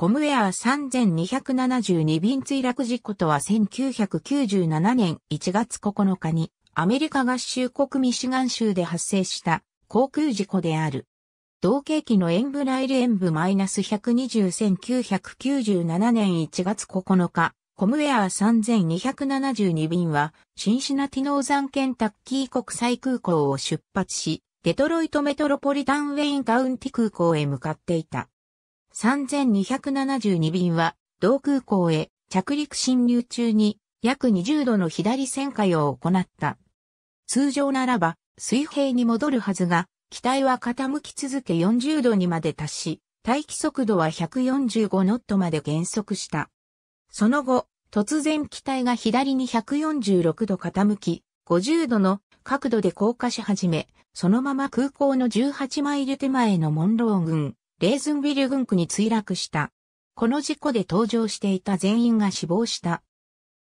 コムウェア3272便墜落事故とは1997年1月9日にアメリカ合衆国ミシガン州で発生した航空事故である。同型機のンブライル演武 -120-1997 年1月9日、コムウェア3272便は、シンシナティノーザンケンタッキー国際空港を出発し、デトロイトメトロポリタンウェインカウンティ空港へ向かっていた。3272便は、同空港へ着陸侵入中に約20度の左旋回を行った。通常ならば、水平に戻るはずが、機体は傾き続け40度にまで達し、待機速度は145ノットまで減速した。その後、突然機体が左に146度傾き、50度の角度で降下し始め、そのまま空港の18マイル手前のモンロー群、レーズンビル軍区に墜落した。この事故で搭乗していた全員が死亡した。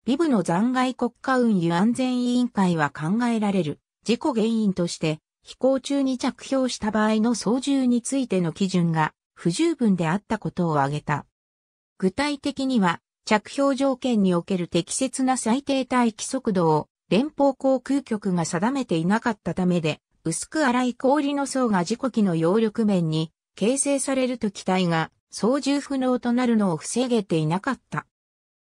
ビブの残骸国家運輸安全委員会は考えられる事故原因として飛行中に着氷した場合の操縦についての基準が不十分であったことを挙げた。具体的には着氷条件における適切な最低待機速度を連邦航空局が定めていなかったためで薄く荒い氷の層が事故機の揚力面に形成されると機体が操縦不能となるのを防げていなかった。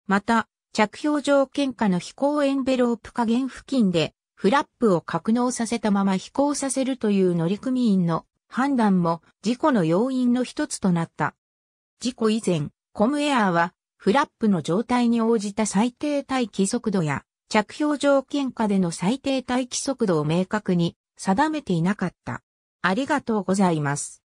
また、着氷条件下の飛行エンベロープ加減付近で、フラップを格納させたまま飛行させるという乗組員の判断も事故の要因の一つとなった。事故以前、コムエアーはフラップの状態に応じた最低待機速度や着氷条件下での最低待機速度を明確に定めていなかった。ありがとうございます。